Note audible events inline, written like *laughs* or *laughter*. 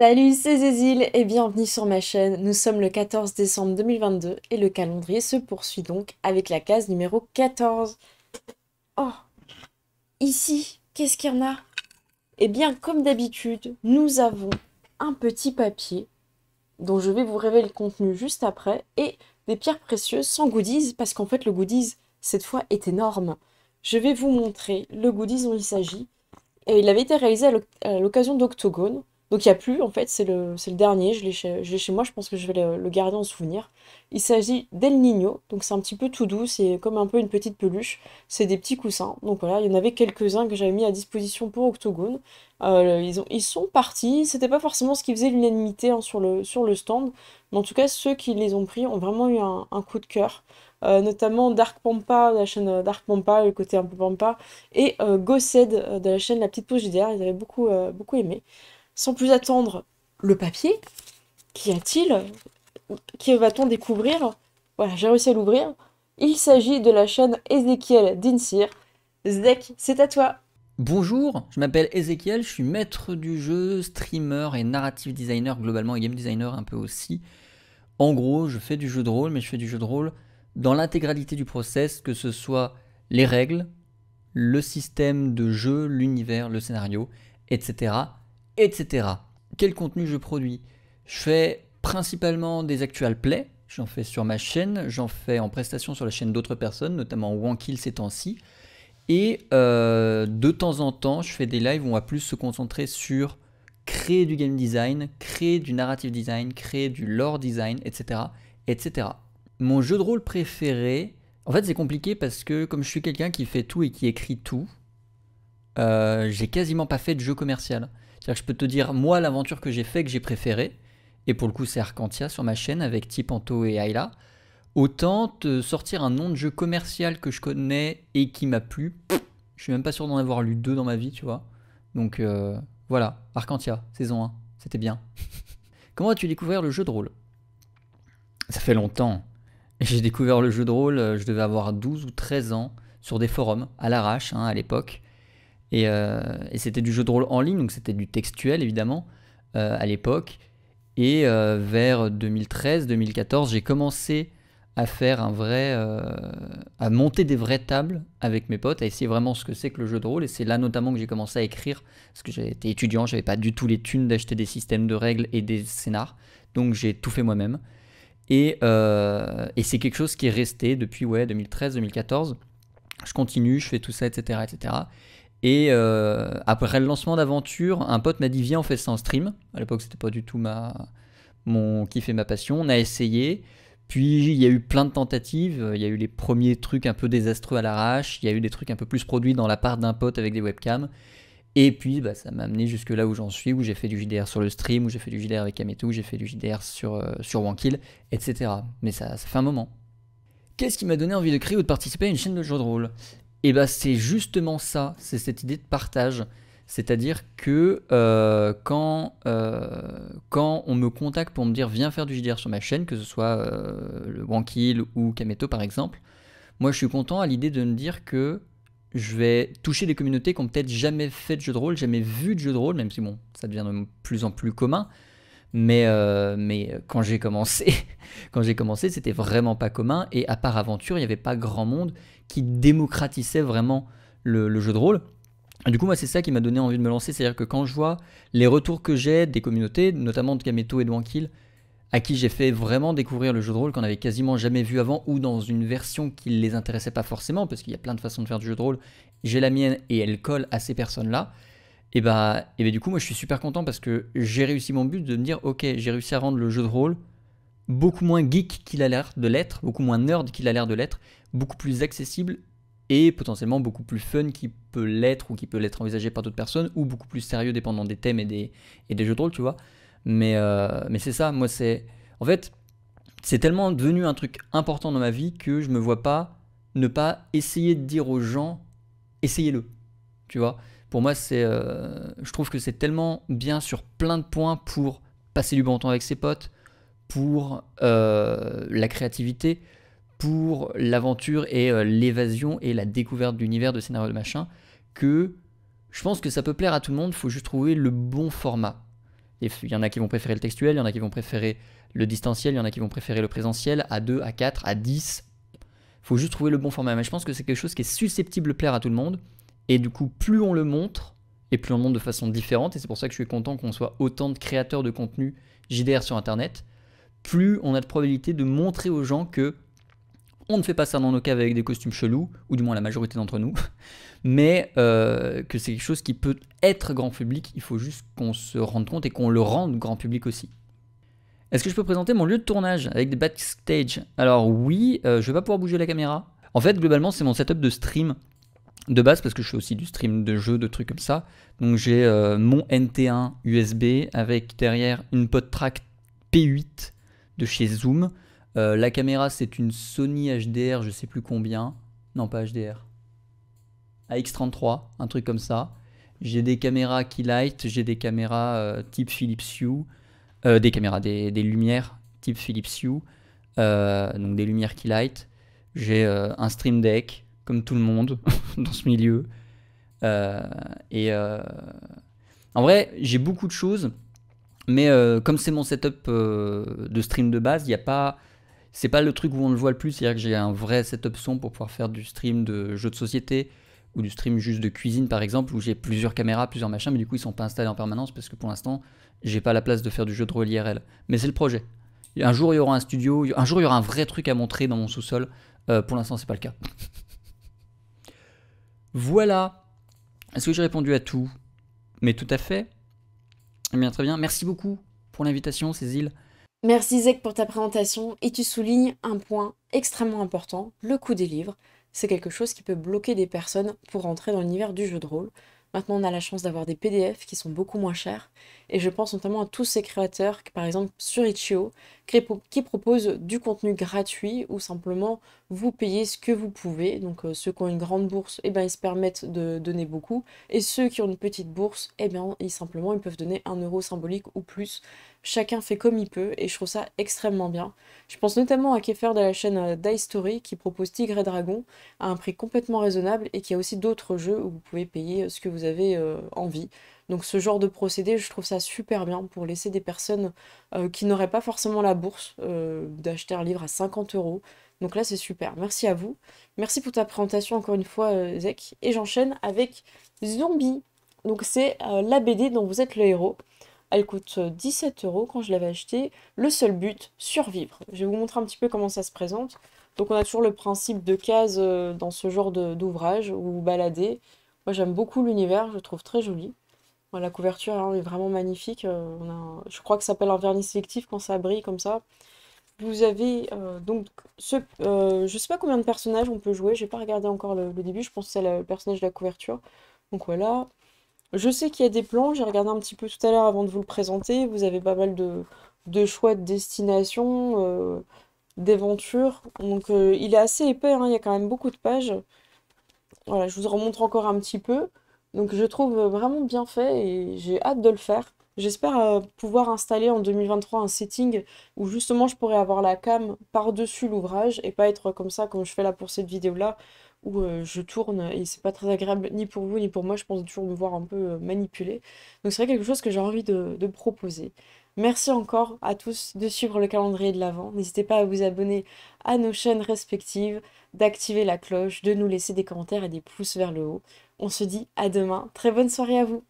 Salut, c'est Zézile et bienvenue sur ma chaîne. Nous sommes le 14 décembre 2022 et le calendrier se poursuit donc avec la case numéro 14. Oh Ici, qu'est-ce qu'il y en a Eh bien, comme d'habitude, nous avons un petit papier dont je vais vous révéler le contenu juste après et des pierres précieuses sans goodies parce qu'en fait, le goodies, cette fois, est énorme. Je vais vous montrer le goodies dont il s'agit. Et il avait été réalisé à l'occasion d'Octogone donc il n'y a plus, en fait, c'est le, dernier, je l'ai chez, moi, je pense que je vais le, garder en souvenir. Il s'agit d'El Nino donc c'est un petit peu tout doux, c'est comme un peu une petite peluche, c'est des petits coussins. Donc voilà, il y en avait quelques-uns que j'avais mis à disposition pour Octogone. Euh, ils, ont, ils sont partis, c'était pas forcément ce qui faisait l'unanimité hein, sur, le, sur le stand, mais en tout cas ceux qui les ont pris ont vraiment eu un, coup de cœur. Euh, notamment Dark Pampa de la chaîne euh, Dark Pampa, le côté un peu Pampa, et euh, Gossed de la chaîne La Petite Pouche JDR, ils avaient beaucoup, beaucoup aimé. Sans plus attendre, le papier. Qu'y a-t-il Que va-t-on découvrir Voilà, j'ai réussi à l'ouvrir. Il s'agit de la chaîne Ezekiel Dinsir. Zek, c'est à toi Bonjour, je m'appelle Ezekiel, je suis maître du jeu, streamer et narrative designer globalement et game designer un peu aussi. En gros, je fais du jeu de rôle, mais je fais du jeu de rôle dans l'intégralité du process, que ce soit les règles, le système de jeu, l'univers, le scénario, etc etc. Quel contenu je produis Je fais principalement des actual plays, j'en fais sur ma chaîne, j'en fais en prestation sur la chaîne d'autres personnes, notamment Wankill ces temps-ci. Et euh, de temps en temps, je fais des lives où on va plus se concentrer sur créer du game design, créer du narrative design, créer du lore design, etc. etc. Mon jeu de rôle préféré, en fait c'est compliqué parce que comme je suis quelqu'un qui fait tout et qui écrit tout, euh, j'ai quasiment pas fait de jeu commercial. cest que je peux te dire, moi, l'aventure que j'ai fait, que j'ai préférée, et pour le coup, c'est Arcantia sur ma chaîne avec Tipanto et Ayla. Autant te sortir un nom de jeu commercial que je connais et qui m'a plu, je suis même pas sûr d'en avoir lu deux dans ma vie, tu vois. Donc euh, voilà, Arcantia, saison 1, c'était bien. *laughs* Comment as-tu découvert le jeu de rôle Ça fait longtemps. J'ai découvert le jeu de rôle, euh, je devais avoir 12 ou 13 ans, sur des forums, à l'arrache, hein, à l'époque. Euh, et, c'était du jeu de rôle en ligne, donc c'était du textuel évidemment euh, à l'époque. Et euh, vers 2013-2014, j'ai commencé à faire un vrai, à monter des vraies tables avec mes potes, à essayer vraiment ce que c'est que le jeu de rôle. Et c'est là notamment que j'ai commencé à écrire, parce que j'étais étudiant, j'avais pas du tout les thunes d'acheter des systèmes de règles et des scénars, donc j'ai tout fait moi-même. Et, et c'est quelque chose qui est resté depuis ouais 2013-2014. Je continue, je fais tout ça, etc., etc. Et euh, après le lancement d'aventure, un pote m'a dit viens on fait ça en stream. À l'époque c'était pas du tout ma mon kiff et ma passion. On a essayé. Puis il y a eu plein de tentatives. Il y a eu les premiers trucs un peu désastreux à l'arrache. Il y a eu des trucs un peu plus produits dans la part d'un pote avec des webcams. Et puis bah, ça m'a amené jusque là où j'en suis, où j'ai fait du JDR sur le stream, où j'ai fait du JDR avec et où j'ai fait du JDR sur, euh, etc. Mais ça, ça fait un moment. Qu'est-ce qui m'a donné envie de créer ou de participer à une chaîne de jeux de rôle et bien bah, c'est justement ça, c'est cette idée de partage. C'est-à-dire que euh, quand, euh, quand on me contacte pour me dire viens faire du JDR sur ma chaîne, que ce soit euh, le Wankill ou Kameto par exemple, moi je suis content à l'idée de me dire que je vais toucher des communautés qui n'ont peut-être jamais fait de jeu de rôle, jamais vu de jeu de rôle, même si bon, ça devient de plus en plus commun. Mais, euh, mais quand j'ai commencé, *laughs* quand j'ai commencé, c'était vraiment pas commun. Et à part Aventure, il n'y avait pas grand monde qui démocratisait vraiment le, jeu de rôle. du coup, moi, c'est ça qui m'a donné envie de me lancer. C'est-à-dire que quand je vois les retours que j'ai des communautés, notamment de Kameto et de Wankil, à qui j'ai fait vraiment découvrir le jeu de rôle qu'on avait quasiment jamais vu avant ou dans une version qui ne les intéressait pas forcément, parce qu'il y a plein de façons de faire du jeu de rôle. J'ai la mienne et elle colle à ces personnes-là. Et bah, et bah, du coup, moi je suis super content parce que j'ai réussi mon but de me dire, ok, j'ai réussi à rendre le jeu de rôle beaucoup moins geek qu'il a l'air de l'être, beaucoup moins nerd qu'il a l'air de l'être, beaucoup plus accessible et potentiellement beaucoup plus fun qu'il peut l'être ou qu'il peut l'être envisagé par d'autres personnes, ou beaucoup plus sérieux dépendant des thèmes et des, et des jeux de rôle, tu vois. Mais, euh, mais c'est ça, moi c'est... En fait, c'est tellement devenu un truc important dans ma vie que je me vois pas ne pas essayer de dire aux gens, essayez-le, tu vois. Pour moi, c'est, euh, je trouve que c'est tellement bien sur plein de points pour passer du bon temps avec ses potes, pour euh, la créativité, pour l'aventure et euh, l'évasion et la découverte d'univers, de scénario de machin, que je pense que ça peut plaire à tout le monde, il faut juste trouver le bon format. Il y en a qui vont préférer le textuel, il y en a qui vont préférer le distanciel, il y en a qui vont préférer le présentiel, à 2, à 4, à 10. Il faut juste trouver le bon format. Mais je pense que c'est quelque chose qui est susceptible de plaire à tout le monde. Et du coup, plus on le montre, et plus on le montre de façon différente, et c'est pour ça que je suis content qu'on soit autant de créateurs de contenu JDR sur Internet, plus on a de probabilité de montrer aux gens que on ne fait pas ça dans nos caves avec des costumes chelous, ou du moins la majorité d'entre nous, *laughs* mais euh, que c'est quelque chose qui peut être grand public, il faut juste qu'on se rende compte et qu'on le rende grand public aussi. Est-ce que je peux présenter mon lieu de tournage avec des backstage Alors oui, je euh, je vais pas pouvoir bouger la caméra. En fait, globalement, c'est mon setup de stream de base parce que je fais aussi du stream de jeux, de trucs comme ça. Donc j'ai euh, mon NT1 USB avec derrière une PodTrack P8 de chez Zoom. Euh, la caméra c'est une Sony HDR, je sais plus combien. Non pas HDR. AX33, un truc comme ça. J'ai des caméras Keylight, j'ai des caméras euh, type Philips Hue, des caméras, des, des, lumières type Philips Hue, donc des lumières Keylight. J'ai un Stream Deck, comme tout le monde *laughs* dans ce milieu. Euh, et euh, en vrai, j'ai beaucoup de choses, mais euh, comme c'est mon setup de stream de base, il n'y a pas. C'est pas le truc où on le voit le plus, c'est-à-dire que j'ai un vrai setup son pour pouvoir faire du stream de jeux de société ou du stream juste de cuisine par exemple, où j'ai plusieurs caméras, plusieurs machins, mais du coup ils sont pas installés en permanence parce que pour l'instant j'ai pas la place de faire du jeu de rôle IRL. Mais c'est le projet. Un jour il y aura un studio, un jour il y aura un vrai truc à montrer dans mon sous-sol. pour l'instant c'est pas le cas. Voilà. Est-ce que j'ai répondu à tout Mais tout à fait. Eh bien, très bien. Merci beaucoup pour l'invitation, Cécile. Merci Zek pour ta présentation et tu soulignes un point extrêmement important, le coût des livres. C'est quelque chose qui peut bloquer des personnes pour entrer dans l'univers du jeu de rôle. Maintenant, on a la chance d'avoir des PDF qui sont beaucoup moins chers. Et je pense notamment à tous ces créateurs, par exemple sur Itch.io, qui proposent du contenu gratuit ou simplement vous payez ce que vous pouvez. Donc euh, ceux qui ont une grande bourse, eh ben, ils se permettent de donner beaucoup. Et ceux qui ont une petite bourse, eh bien, ils simplement ils peuvent donner un euro symbolique ou plus. Chacun fait comme il peut et je trouve ça extrêmement bien. Je pense notamment à Kéfer de la chaîne euh, Die Story qui propose Tigre et Dragon à un prix complètement raisonnable et qui a aussi d'autres jeux où vous pouvez payer euh, ce que vous avez euh, envie. Donc ce genre de procédé, je trouve ça super bien pour laisser des personnes qui n'auraient pas forcément la bourse d'acheter un livre à 50 euros. Donc là, c'est super. Merci à vous. Merci pour ta présentation encore une fois, Zek. Et j'enchaîne avec Zombie. Donc c'est la BD dont vous êtes le héros. Elle coûte 17 euh, euros quand je l'avais achetée. Le seul but, survivre. Je vais vous montrer un petit peu comment ça se présente. Donc on a toujours le principe de case euh, dans ce genre d'ouvrage ou balader. Moi j'aime beaucoup l'univers, je le trouve très joli. la couverture hein, est vraiment magnifique. Euh, je crois que ça s'appelle un vernis sélectif quand ça brille comme ça. Vous avez donc ce, je sais pas combien de personnages on peut jouer. J'ai pas regardé encore le, le début. Je pense que c'est le personnage de la couverture. Donc voilà, je sais qu'il y a des plans, j'ai regardé un petit peu tout à l'heure avant de vous le présenter. Vous avez pas mal de, choix de destination, euh, d'aventures. Donc euh, il est assez épais, hein, il y a quand même beaucoup de pages. Voilà, je vous remontre encore un petit peu. Donc je trouve vraiment bien fait et j'ai hâte de le faire. J'espère euh, pouvoir installer en 2023 un setting où justement je pourrais avoir la cam par-dessus l'ouvrage et pas être comme ça comme je fais là pour cette vidéo-là, où euh, je tourne et c'est pas très agréable ni pour vous ni pour moi, je pense toujours me voir un peu euh, manipulée. Donc c'est vrai quelque chose que j'ai envie de, de proposer. Merci encore à tous de suivre le calendrier de l'Avent. N'hésitez pas à vous abonner à nos chaînes respectives, d'activer la cloche, de nous laisser des commentaires et des pouces vers le haut. On se dit à demain. Très bonne soirée à vous.